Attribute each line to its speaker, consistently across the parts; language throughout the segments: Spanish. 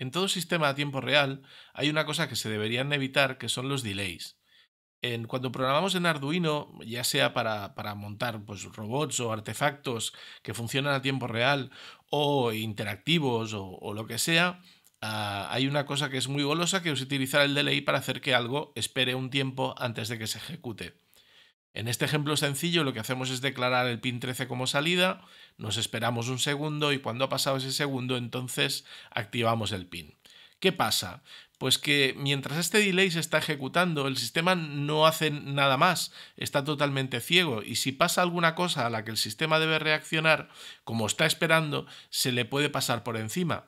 Speaker 1: En todo sistema a tiempo real hay una cosa que se deberían evitar, que son los delays. En, cuando programamos en Arduino, ya sea para, montar pues, robots o artefactos que funcionan a tiempo real o interactivos o, lo que sea, ah, hay una cosa que es muy golosa que es utilizar el delay para hacer que algo espere un tiempo antes de que se ejecute. En este ejemplo sencillo lo que hacemos es declarar el pin 13 como salida, nos esperamos un segundo y cuando ha pasado ese segundo entonces activamos el pin. ¿Qué pasa? Pues que mientras este delay se está ejecutando, el sistema no hace nada más, está totalmente ciego y si pasa alguna cosa a la que el sistema debe reaccionar, como está esperando, se le puede pasar por encima.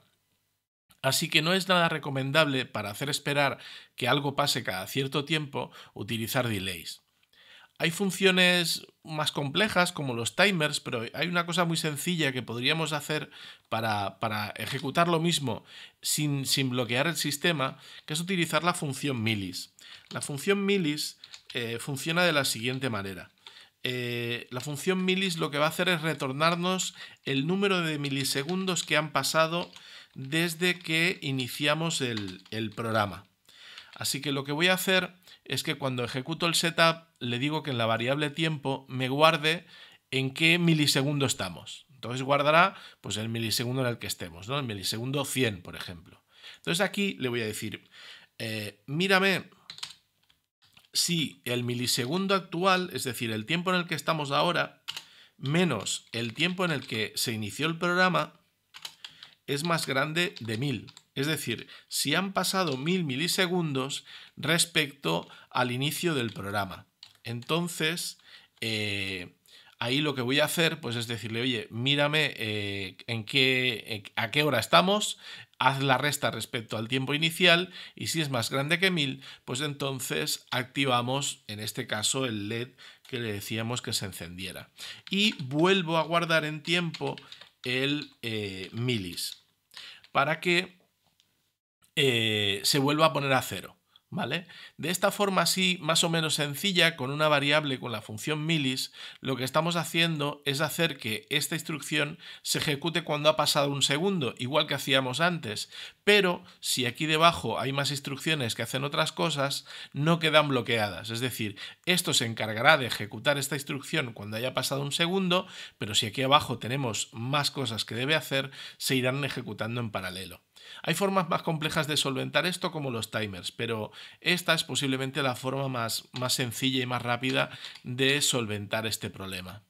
Speaker 1: Así que no es nada recomendable para hacer esperar que algo pase cada cierto tiempo utilizar delays. Hay funciones más complejas como los timers, pero hay una cosa muy sencilla que podríamos hacer para, ejecutar lo mismo sin, bloquear el sistema, que es utilizar la función milis. La función milis eh, funciona de la siguiente manera. Eh, la función milis lo que va a hacer es retornarnos el número de milisegundos que han pasado desde que iniciamos el programa. Así que lo que voy a hacer es que cuando ejecuto el setup le digo que en la variable tiempo me guarde en qué milisegundo estamos. Entonces guardará pues el milisegundo en el que estemos, ¿no? El milisegundo 100, por ejemplo. Entonces aquí le voy a decir, eh, mírame si el milisegundo actual, es decir, el tiempo en el que estamos ahora, menos el tiempo en el que se inició el programa, es más grande de 1000. Es decir, si han pasado 1000 milisegundos respecto al inicio del programa. Entonces, eh, ahí lo que voy a hacer pues es decirle, oye, mírame eh, en qué, eh, a qué hora estamos, haz la resta respecto al tiempo inicial y si es más grande que 1000, pues entonces activamos en este caso el LED que le decíamos que se encendiera. Y vuelvo a guardar en tiempo el milis para que eh, se vuelva a poner a cero. De esta forma así, más o menos sencilla, con una variable con la función milis, lo que estamos haciendo es hacer que esta instrucción se ejecute cuando ha pasado un segundo, igual que hacíamos antes. Pero si aquí debajo hay más instrucciones que hacen otras cosas, no quedan bloqueadas. Es decir, esto se encargará de ejecutar esta instrucción cuando haya pasado un segundo, pero si aquí abajo tenemos más cosas que debe hacer, se irán ejecutando en paralelo. Hay formas más complejas de solventar esto como los timers, pero esta es posiblemente la forma más, sencilla y más rápida de solventar este problema.